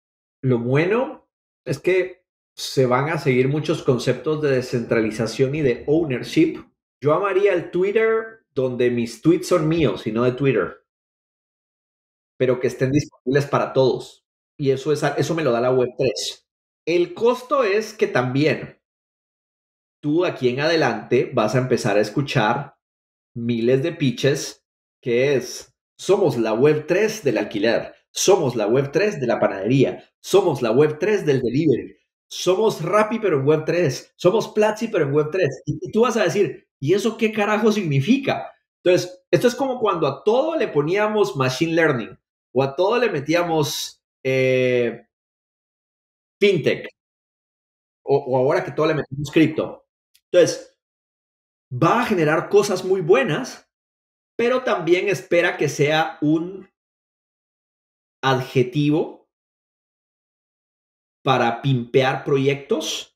Lo bueno es que se van a seguir muchos conceptos de descentralización y de ownership yo amaría el Twitter donde mis tweets son míos y no de Twitter, pero que estén disponibles para todos. Y eso, eso me lo da la Web3. El costo es que también tú aquí en adelante vas a empezar a escuchar miles de pitches que es, somos la Web3 del alquiler, somos la Web3 de la panadería, somos la Web3 del delivery, somos Rappi pero en Web3, somos Platzi pero en Web3. y tú vas a decir, ¿Y eso qué carajo significa? Entonces, esto es como cuando a todo le poníamos machine learning o a todo le metíamos eh, fintech o, ahora que todo le metemos cripto. Entonces, va a generar cosas muy buenas, pero también espera que sea un adjetivo para pimpear proyectos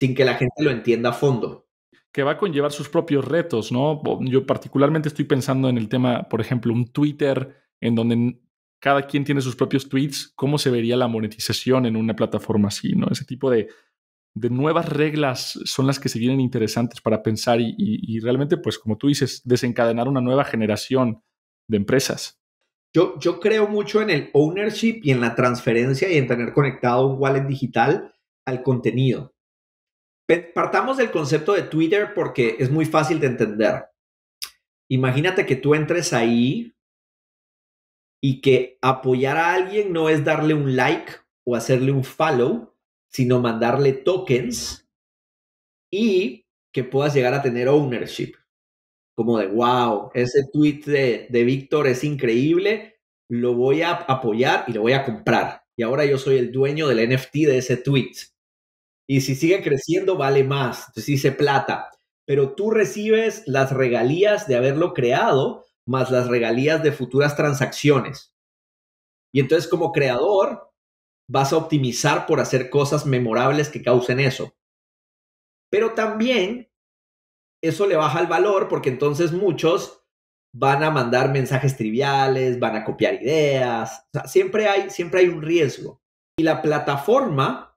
sin que la gente lo entienda a fondo que va a conllevar sus propios retos, ¿no? Yo particularmente estoy pensando en el tema, por ejemplo, un Twitter en donde cada quien tiene sus propios tweets, cómo se vería la monetización en una plataforma así, ¿no? Ese tipo de, nuevas reglas son las que se vienen interesantes para pensar y, realmente, pues como tú dices, desencadenar una nueva generación de empresas. Yo, yo creo mucho en el ownership y en la transferencia y en tener conectado un wallet digital al contenido. Partamos del concepto de Twitter porque es muy fácil de entender. Imagínate que tú entres ahí y que apoyar a alguien no es darle un like o hacerle un follow, sino mandarle tokens y que puedas llegar a tener ownership. Como de, wow, ese tweet de, de Víctor es increíble, lo voy a apoyar y lo voy a comprar. Y ahora yo soy el dueño del NFT de ese tweet y si sigue creciendo, vale más. Entonces dice plata. Pero tú recibes las regalías de haberlo creado más las regalías de futuras transacciones. Y entonces como creador vas a optimizar por hacer cosas memorables que causen eso. Pero también eso le baja el valor porque entonces muchos van a mandar mensajes triviales, van a copiar ideas, siempre, hay, siempre hay un riesgo. Y la plataforma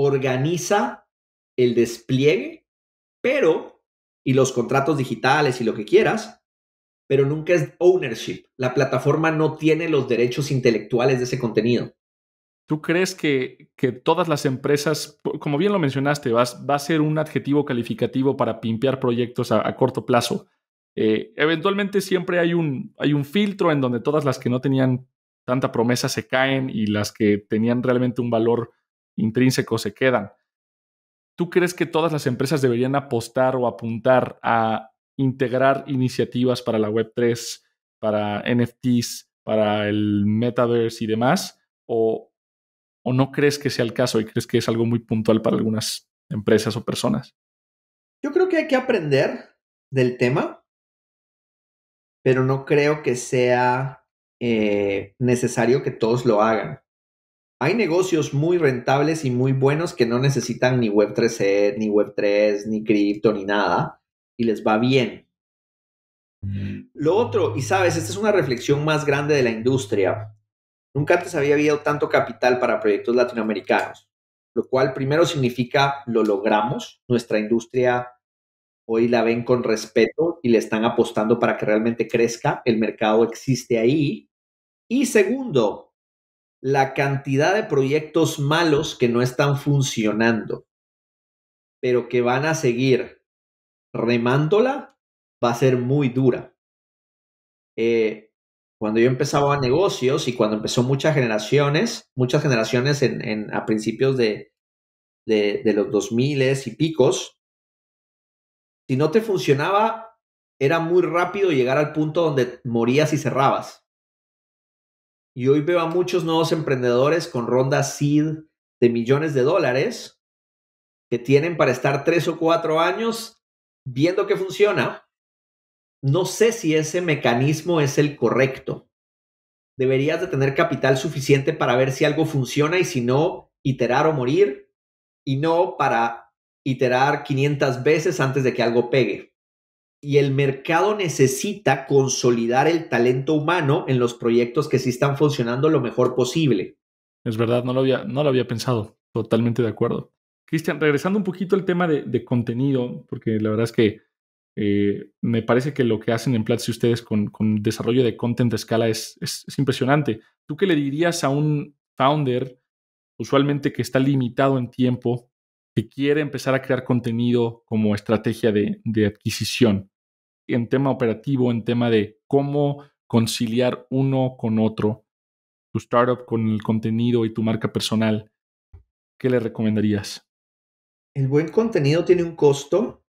organiza el despliegue, pero, y los contratos digitales y lo que quieras, pero nunca es ownership. La plataforma no tiene los derechos intelectuales de ese contenido. ¿Tú crees que, que todas las empresas, como bien lo mencionaste, va a ser un adjetivo calificativo para pimpear proyectos a, corto plazo? Eh, eventualmente siempre hay un, hay un filtro en donde todas las que no tenían tanta promesa se caen y las que tenían realmente un valor intrínsecos se quedan. ¿Tú crees que todas las empresas deberían apostar o apuntar a integrar iniciativas para la Web3, para NFTs, para el metaverse y demás? ¿O, no crees que sea el caso y crees que es algo muy puntual para algunas empresas o personas? Yo creo que hay que aprender del tema, pero no creo que sea eh, necesario que todos lo hagan hay negocios muy rentables y muy buenos que no necesitan ni Web3C, e, ni Web3, ni cripto, ni nada, y les va bien. Mm. Lo otro, y sabes, esta es una reflexión más grande de la industria. Nunca antes había habido tanto capital para proyectos latinoamericanos, lo cual primero significa lo logramos, nuestra industria hoy la ven con respeto y le están apostando para que realmente crezca, el mercado existe ahí. Y segundo, la cantidad de proyectos malos que no están funcionando, pero que van a seguir remándola, va a ser muy dura. Eh, cuando yo empezaba a negocios y cuando empezó muchas generaciones, muchas generaciones en, a principios de, de, de los 2000 y picos, si no te funcionaba, era muy rápido llegar al punto donde morías y cerrabas y hoy veo a muchos nuevos emprendedores con rondas seed de millones de dólares que tienen para estar tres o cuatro años viendo que funciona. No sé si ese mecanismo es el correcto. Deberías de tener capital suficiente para ver si algo funciona y si no, iterar o morir y no para iterar 500 veces antes de que algo pegue y el mercado necesita consolidar el talento humano en los proyectos que sí están funcionando lo mejor posible. Es verdad, no lo había, no lo había pensado. Totalmente de acuerdo. Cristian, regresando un poquito al tema de, contenido, porque la verdad es que eh, me parece que lo que hacen en Platzi ustedes con, desarrollo de content de escala es, impresionante. ¿Tú qué le dirías a un founder, usualmente que está limitado en tiempo que quiere empezar a crear contenido como estrategia de, adquisición, en tema operativo, en tema de cómo conciliar uno con otro, tu startup con el contenido y tu marca personal, ¿qué le recomendarías? El buen contenido tiene un costo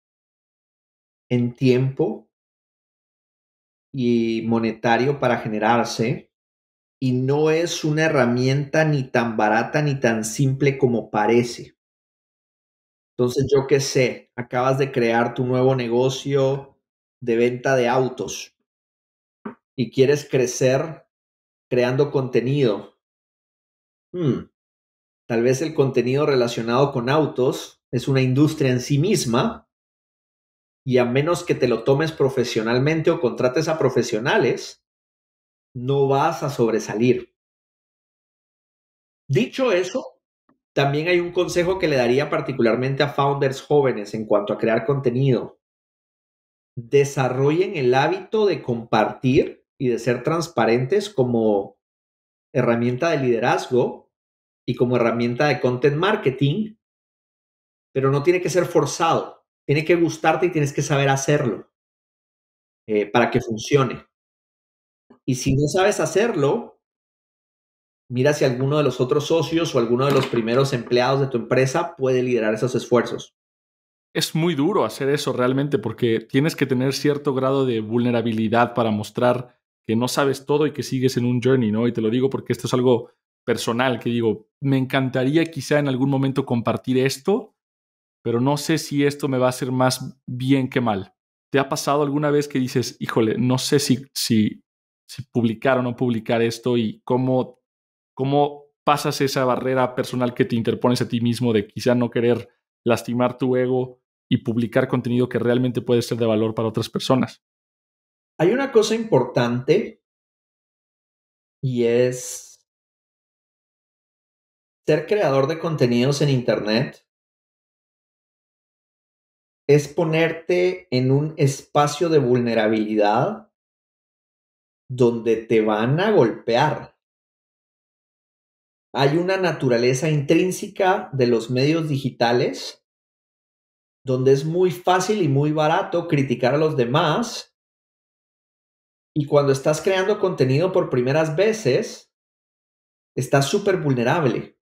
en tiempo y monetario para generarse y no es una herramienta ni tan barata ni tan simple como parece. Entonces, yo qué sé, acabas de crear tu nuevo negocio de venta de autos y quieres crecer creando contenido. Hmm, tal vez el contenido relacionado con autos es una industria en sí misma y a menos que te lo tomes profesionalmente o contrates a profesionales, no vas a sobresalir. Dicho eso, también hay un consejo que le daría particularmente a founders jóvenes en cuanto a crear contenido. Desarrollen el hábito de compartir y de ser transparentes como herramienta de liderazgo y como herramienta de content marketing, pero no tiene que ser forzado, tiene que gustarte y tienes que saber hacerlo eh, para que funcione. Y si no sabes hacerlo, Mira si alguno de los otros socios o alguno de los primeros empleados de tu empresa puede liderar esos esfuerzos. Es muy duro hacer eso realmente porque tienes que tener cierto grado de vulnerabilidad para mostrar que no sabes todo y que sigues en un journey, ¿no? Y te lo digo porque esto es algo personal, que digo, me encantaría quizá en algún momento compartir esto, pero no sé si esto me va a hacer más bien que mal. ¿Te ha pasado alguna vez que dices, híjole, no sé si, si, si publicar o no publicar esto y cómo cómo pasas esa barrera personal que te interpones a ti mismo de quizá no querer lastimar tu ego y publicar contenido que realmente puede ser de valor para otras personas. Hay una cosa importante y es ser creador de contenidos en Internet es ponerte en un espacio de vulnerabilidad donde te van a golpear hay una naturaleza intrínseca de los medios digitales donde es muy fácil y muy barato criticar a los demás. Y cuando estás creando contenido por primeras veces, estás súper vulnerable.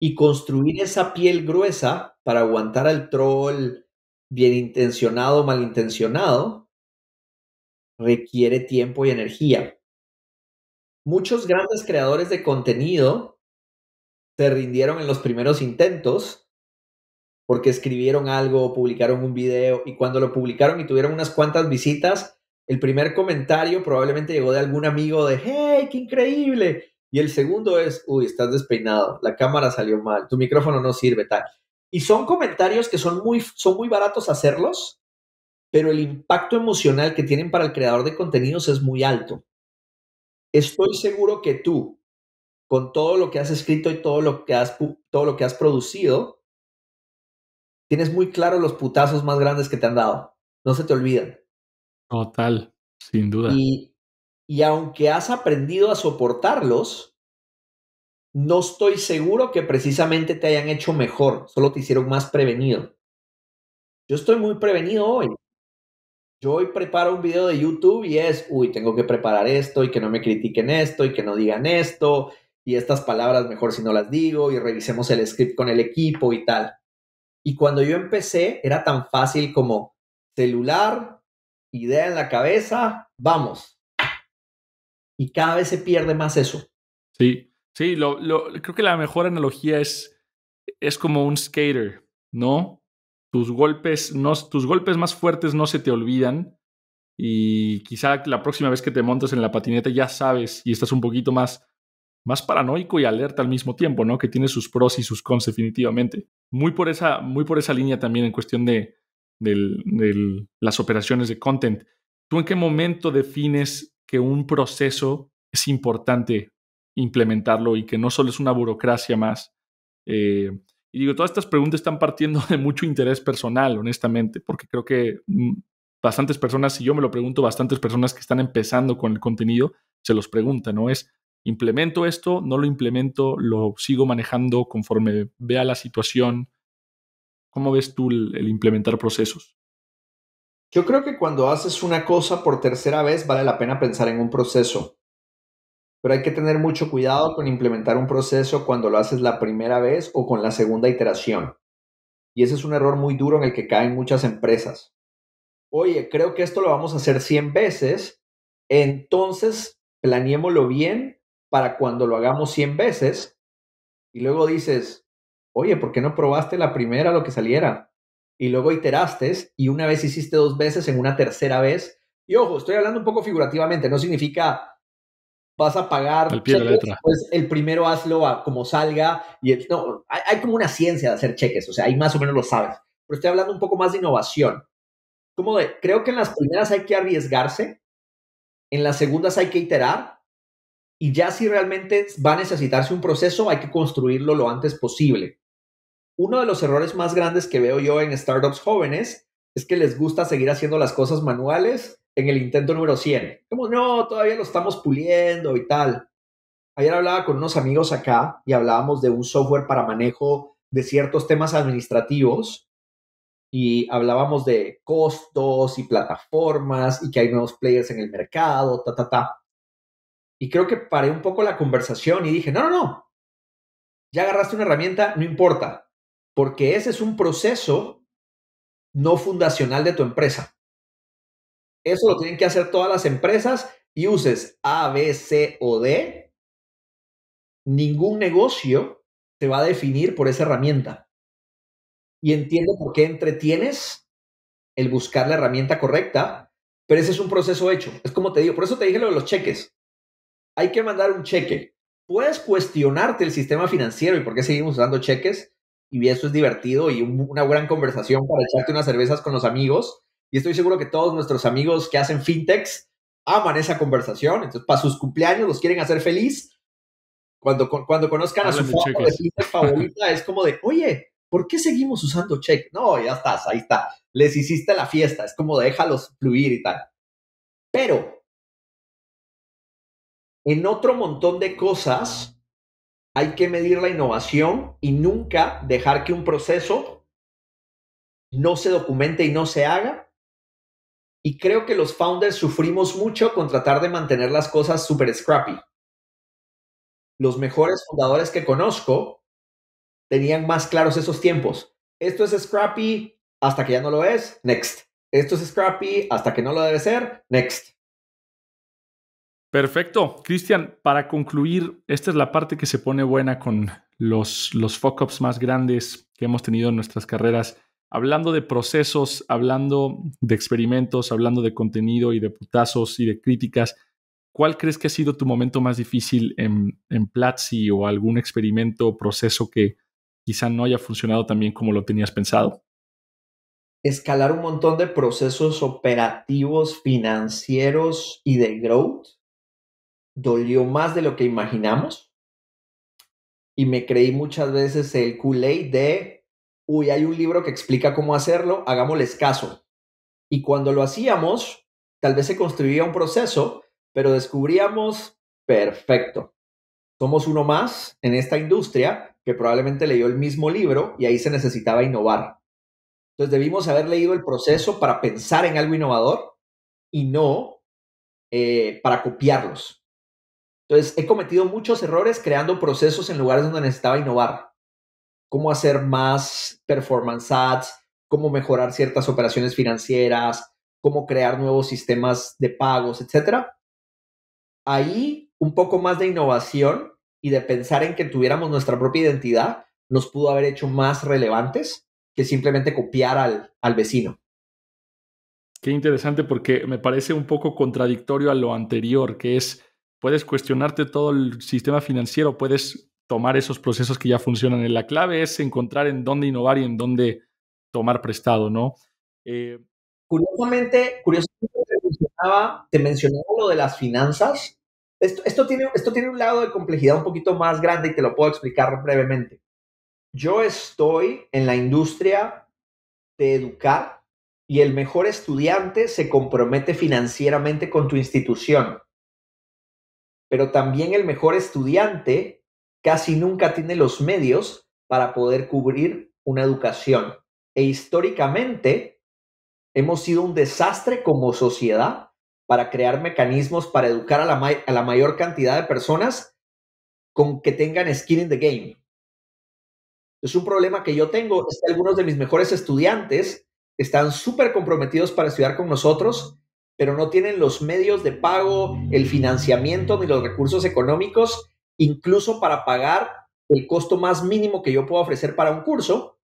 Y construir esa piel gruesa para aguantar al troll bien intencionado, o malintencionado, requiere tiempo y energía. Muchos grandes creadores de contenido se rindieron en los primeros intentos porque escribieron algo, publicaron un video y cuando lo publicaron y tuvieron unas cuantas visitas, el primer comentario probablemente llegó de algún amigo de, hey, qué increíble. Y el segundo es, uy, estás despeinado, la cámara salió mal, tu micrófono no sirve, tal. Y son comentarios que son muy, son muy baratos hacerlos, pero el impacto emocional que tienen para el creador de contenidos es muy alto. Estoy seguro que tú, con todo lo que has escrito y todo lo que has, todo lo que has producido, tienes muy claro los putazos más grandes que te han dado. No se te olvidan. Total, sin duda. Y, y aunque has aprendido a soportarlos, no estoy seguro que precisamente te hayan hecho mejor, solo te hicieron más prevenido. Yo estoy muy prevenido hoy. Yo hoy preparo un video de YouTube y es, uy, tengo que preparar esto y que no me critiquen esto y que no digan esto y estas palabras mejor si no las digo y revisemos el script con el equipo y tal. Y cuando yo empecé era tan fácil como celular, idea en la cabeza, vamos. Y cada vez se pierde más eso. Sí, sí, creo que la mejor analogía es, es como un skater, ¿no? tus golpes, no, tus golpes más fuertes no se te olvidan y quizá la próxima vez que te montes en la patineta ya sabes y estás un poquito más, más paranoico y alerta al mismo tiempo, ¿no? Que tiene sus pros y sus cons definitivamente. Muy por esa, muy por esa línea también en cuestión de, las operaciones de content. ¿Tú en qué momento defines que un proceso es importante implementarlo y que no solo es una burocracia más? Eh, y digo, todas estas preguntas están partiendo de mucho interés personal, honestamente, porque creo que mm, bastantes personas, si yo me lo pregunto, bastantes personas que están empezando con el contenido, se los preguntan, ¿no? Es, ¿implemento esto? ¿No lo implemento? ¿Lo sigo manejando conforme vea la situación? ¿Cómo ves tú el implementar procesos? Yo creo que cuando haces una cosa por tercera vez vale la pena pensar en un proceso pero hay que tener mucho cuidado con implementar un proceso cuando lo haces la primera vez o con la segunda iteración. Y ese es un error muy duro en el que caen muchas empresas. Oye, creo que esto lo vamos a hacer 100 veces, entonces planeémoslo bien para cuando lo hagamos 100 veces. Y luego dices, oye, ¿por qué no probaste la primera lo que saliera? Y luego iteraste y una vez hiciste dos veces, en una tercera vez. Y ojo, estoy hablando un poco figurativamente, no significa vas a pagar. Pues el primero hazlo como salga. Y no, hay, como una ciencia de hacer cheques, o sea, ahí más o menos lo sabes. Pero estoy hablando un poco más de innovación. Como de, creo que en las primeras hay que arriesgarse, en las segundas hay que iterar, y ya si realmente va a necesitarse un proceso, hay que construirlo lo antes posible. Uno de los errores más grandes que veo yo en startups jóvenes es que les gusta seguir haciendo las cosas manuales en el intento número 100. Como, no, todavía lo estamos puliendo y tal. Ayer hablaba con unos amigos acá y hablábamos de un software para manejo de ciertos temas administrativos y hablábamos de costos y plataformas y que hay nuevos players en el mercado, ta, ta, ta. Y creo que paré un poco la conversación y dije, no, no, no, ya agarraste una herramienta, no importa, porque ese es un proceso no fundacional de tu empresa. Eso lo tienen que hacer todas las empresas y uses A, B, C o D. Ningún negocio se va a definir por esa herramienta. Y entiendo por qué entretienes el buscar la herramienta correcta, pero ese es un proceso hecho. Es como te digo, por eso te dije lo de los cheques. Hay que mandar un cheque. Puedes cuestionarte el sistema financiero y por qué seguimos usando cheques, y eso es divertido y una gran conversación para echarte unas cervezas con los amigos, y estoy seguro que todos nuestros amigos que hacen fintechs aman esa conversación. Entonces, para sus cumpleaños los quieren hacer feliz. Cuando, cuando conozcan a su fintech favorita, es como de, oye, ¿por qué seguimos usando check? No, ya estás, ahí está. Les hiciste la fiesta. Es como de, déjalos fluir y tal. Pero, en otro montón de cosas, hay que medir la innovación y nunca dejar que un proceso no se documente y no se haga y creo que los founders sufrimos mucho con tratar de mantener las cosas súper scrappy. Los mejores fundadores que conozco tenían más claros esos tiempos. Esto es scrappy hasta que ya no lo es, next. Esto es scrappy hasta que no lo debe ser, next. Perfecto. Cristian, para concluir, esta es la parte que se pone buena con los, los fuck más grandes que hemos tenido en nuestras carreras hablando de procesos, hablando de experimentos, hablando de contenido y de putazos y de críticas, ¿cuál crees que ha sido tu momento más difícil en, en Platzi o algún experimento o proceso que quizá no haya funcionado tan bien como lo tenías pensado? Escalar un montón de procesos operativos, financieros y de growth dolió más de lo que imaginamos. Y me creí muchas veces el kool de uy, hay un libro que explica cómo hacerlo, hagámosles caso. Y cuando lo hacíamos, tal vez se construía un proceso, pero descubríamos, perfecto, somos uno más en esta industria que probablemente leyó el mismo libro y ahí se necesitaba innovar. Entonces debimos haber leído el proceso para pensar en algo innovador y no eh, para copiarlos. Entonces he cometido muchos errores creando procesos en lugares donde necesitaba innovar cómo hacer más performance ads, cómo mejorar ciertas operaciones financieras, cómo crear nuevos sistemas de pagos, etc. Ahí un poco más de innovación y de pensar en que tuviéramos nuestra propia identidad nos pudo haber hecho más relevantes que simplemente copiar al, al vecino. Qué interesante porque me parece un poco contradictorio a lo anterior, que es, puedes cuestionarte todo el sistema financiero, puedes tomar esos procesos que ya funcionan. La clave es encontrar en dónde innovar y en dónde tomar prestado, ¿no? Eh, curiosamente, te, mencionaba, lo de las finanzas. esto, tiene, esto tiene un lado de complejidad un poquito más grande y te lo puedo explicar brevemente. Yo estoy en la industria de educar y el mejor estudiante se compromete financieramente con tu institución. Pero también el mejor estudiante casi nunca tiene los medios para poder cubrir una educación. E históricamente hemos sido un desastre como sociedad para crear mecanismos para educar a la, mayor cantidad de personas con que tengan skin in the game. Es un problema que yo tengo, es que algunos de mis mejores estudiantes están súper comprometidos para estudiar con nosotros, pero no tienen los medios de pago, el financiamiento ni los recursos económicos incluso para pagar el costo más mínimo que yo puedo ofrecer para un curso,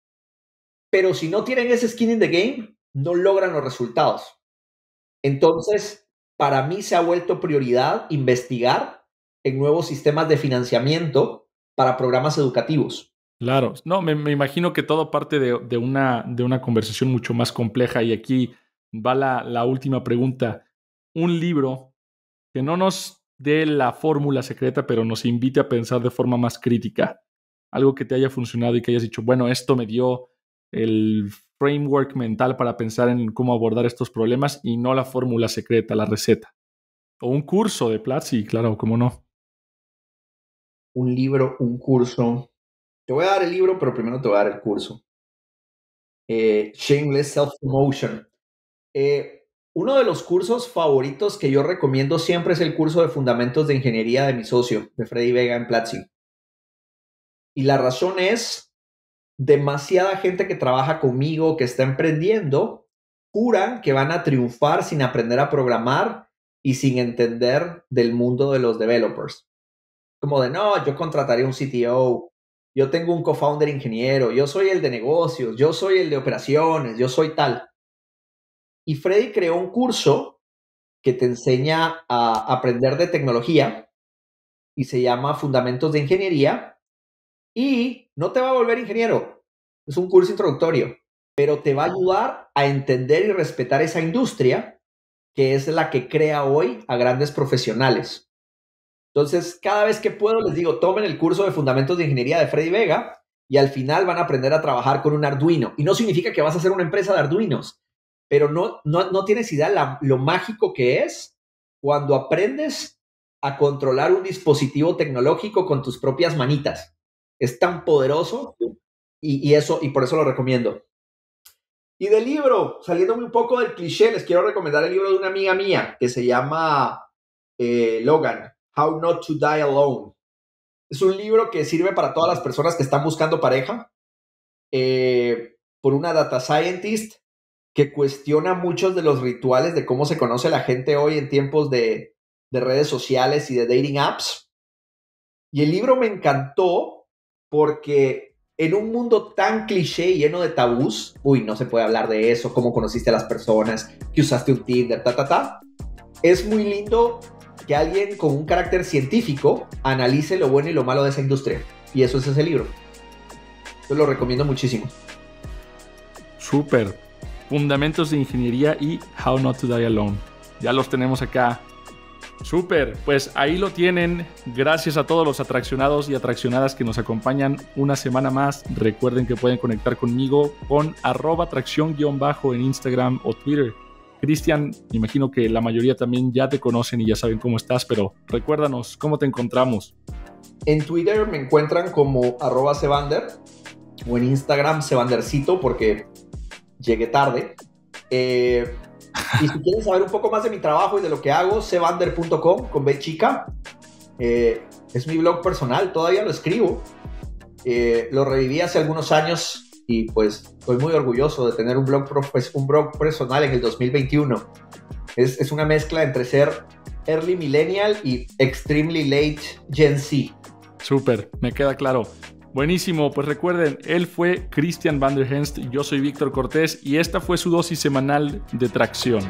pero si no tienen ese skin in the game, no logran los resultados. Entonces, para mí se ha vuelto prioridad investigar en nuevos sistemas de financiamiento para programas educativos. Claro, no, me, imagino que todo parte de, una, de una conversación mucho más compleja y aquí va la última pregunta. Un libro que no nos de la fórmula secreta, pero nos invite a pensar de forma más crítica. Algo que te haya funcionado y que hayas dicho, bueno, esto me dio el framework mental para pensar en cómo abordar estos problemas y no la fórmula secreta, la receta. O un curso de Platzi, claro, cómo no. Un libro, un curso. Te voy a dar el libro, pero primero te voy a dar el curso. Eh, Shameless Self-Promotion. Eh, uno de los cursos favoritos que yo recomiendo siempre es el curso de Fundamentos de Ingeniería de mi socio, de Freddy Vega en Platzi. Y la razón es, demasiada gente que trabaja conmigo, que está emprendiendo, juran que van a triunfar sin aprender a programar y sin entender del mundo de los developers. Como de, no, yo contrataría un CTO, yo tengo un co-founder ingeniero, yo soy el de negocios, yo soy el de operaciones, yo soy tal y Freddy creó un curso que te enseña a aprender de tecnología y se llama Fundamentos de Ingeniería. Y no te va a volver ingeniero, es un curso introductorio, pero te va a ayudar a entender y respetar esa industria que es la que crea hoy a grandes profesionales. Entonces, cada vez que puedo, les digo, tomen el curso de Fundamentos de Ingeniería de Freddy Vega y al final van a aprender a trabajar con un Arduino. Y no significa que vas a hacer una empresa de Arduinos, pero no, no, tienes idea lo mágico que es cuando aprendes a controlar un dispositivo tecnológico con tus propias manitas. Es tan poderoso y, eso, y por eso lo recomiendo. Y del libro, saliéndome un poco del cliché, les quiero recomendar el libro de una amiga mía que se llama eh, Logan, How Not to Die Alone. Es un libro que sirve para todas las personas que están buscando pareja, eh, por una data scientist que cuestiona muchos de los rituales de cómo se conoce la gente hoy en tiempos de, redes sociales y de dating apps. Y el libro me encantó porque en un mundo tan cliché y lleno de tabús, uy, no se puede hablar de eso, cómo conociste a las personas, que usaste un Tinder, ta, ta, ta, es muy lindo que alguien con un carácter científico analice lo bueno y lo malo de esa industria. Y eso es ese libro. Yo lo recomiendo muchísimo. Súper. Fundamentos de Ingeniería y How Not to Die Alone. Ya los tenemos acá. Super, pues ahí lo tienen. Gracias a todos los atraccionados y atraccionadas que nos acompañan una semana más. Recuerden que pueden conectar conmigo con arroba atracción-bajo en Instagram o Twitter. Cristian, imagino que la mayoría también ya te conocen y ya saben cómo estás, pero recuérdanos, ¿cómo te encontramos? En Twitter me encuentran como arroba Sevander o en Instagram sebandercito porque llegué tarde. Eh, y si quieres saber un poco más de mi trabajo y de lo que hago, sebander.com con B chica. Eh, es mi blog personal, todavía lo escribo. Eh, lo reviví hace algunos años y pues estoy muy orgulloso de tener un blog, pues, un blog personal en el 2021. Es, es una mezcla entre ser early millennial y extremely late Gen Z. Súper, me queda claro. Buenísimo, pues recuerden, él fue Christian Vanderhenst, yo soy Víctor Cortés y esta fue su dosis semanal de tracción.